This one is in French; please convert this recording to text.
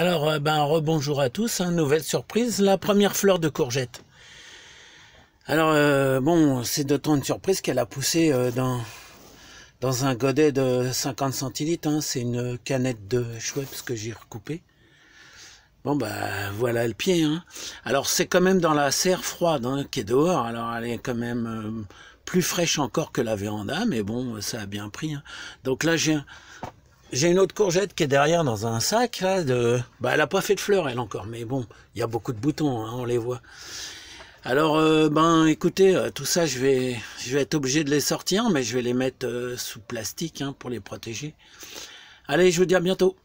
Alors, euh, ben, rebonjour à tous, hein, nouvelle surprise, la première fleur de courgette. Alors, euh, bon, c'est d'autant une surprise qu'elle a poussé euh, dans, dans un godet de 50 centilitres, hein. c'est une canette de Schweppes que j'ai recoupé. Bon, bah ben, voilà le pied. Hein. Alors, c'est quand même dans la serre froide qui est dehors, alors elle est quand même plus fraîche encore que la véranda, mais bon, ça a bien pris. Donc là, j'ai j'ai une autre courgette qui est derrière dans un sac. Là, de... bah, elle n'a pas fait de fleurs, elle encore. Mais bon, il y a beaucoup de boutons, hein, on les voit. Alors, euh, ben, écoutez, euh, tout ça, je vais, je vais être obligé de les sortir, mais je vais les mettre euh, sous plastique hein, pour les protéger. Allez, je vous dis à bientôt.